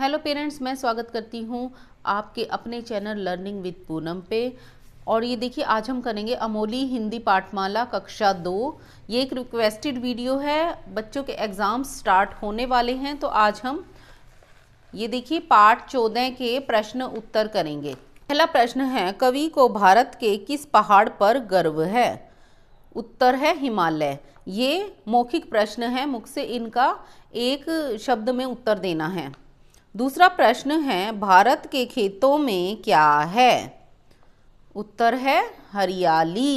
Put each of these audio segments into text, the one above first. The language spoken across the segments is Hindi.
हेलो पेरेंट्स मैं स्वागत करती हूँ आपके अपने चैनल लर्निंग विद पूनम पे और ये देखिए आज हम करेंगे अमोली हिंदी पाठमाला कक्षा दो ये एक रिक्वेस्टेड वीडियो है बच्चों के एग्ज़ाम स्टार्ट होने वाले हैं तो आज हम ये देखिए पाठ चौदह के प्रश्न उत्तर करेंगे पहला प्रश्न है कवि को भारत के किस पहाड़ पर गर्व है उत्तर है हिमालय ये मौखिक प्रश्न है से इनका एक शब्द में उत्तर देना है दूसरा प्रश्न है भारत के खेतों में क्या है उत्तर है हरियाली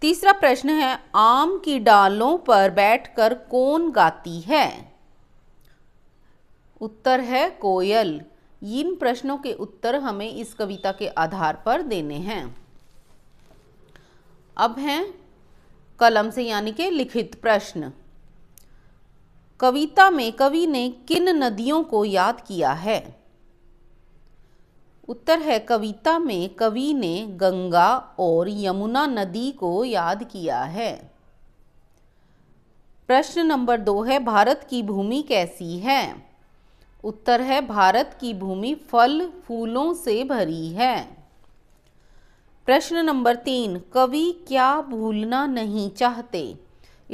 तीसरा प्रश्न है आम की डालों पर बैठकर कौन गाती है उत्तर है कोयल इन प्रश्नों के उत्तर हमें इस कविता के आधार पर देने हैं अब हैं कलम से यानी के लिखित प्रश्न कविता में कवि ने किन नदियों को याद किया है उत्तर है कविता में कवि ने गंगा और यमुना नदी को याद किया है प्रश्न नंबर दो है भारत की भूमि कैसी है उत्तर है भारत की भूमि फल फूलों से भरी है प्रश्न नंबर तीन कवि क्या भूलना नहीं चाहते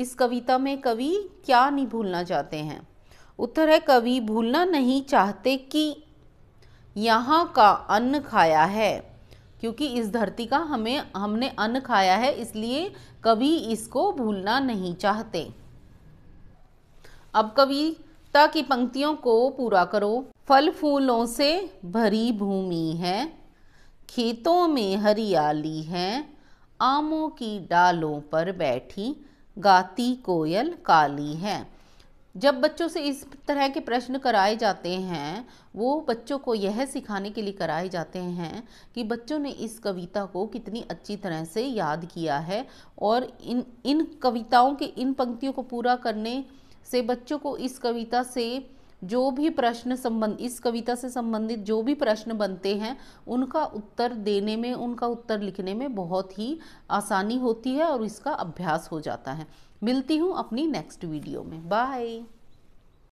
इस कविता में कवि क्या नहीं भूलना चाहते हैं उत्तर है कवि भूलना नहीं चाहते कि यहाँ का अन्न खाया है क्योंकि इस धरती का हमें हमने अन्न खाया है इसलिए कवि इसको भूलना नहीं चाहते अब कविता की पंक्तियों को पूरा करो फल फूलों से भरी भूमि है खेतों में हरियाली है आमों की डालों पर बैठी गाती कोयल काली है जब बच्चों से इस तरह के प्रश्न कराए जाते हैं वो बच्चों को यह सिखाने के लिए कराए जाते हैं कि बच्चों ने इस कविता को कितनी अच्छी तरह से याद किया है और इन इन कविताओं के इन पंक्तियों को पूरा करने से बच्चों को इस कविता से जो भी प्रश्न संबंध इस कविता से संबंधित जो भी प्रश्न बनते हैं उनका उत्तर देने में उनका उत्तर लिखने में बहुत ही आसानी होती है और इसका अभ्यास हो जाता है मिलती हूँ अपनी नेक्स्ट वीडियो में बाय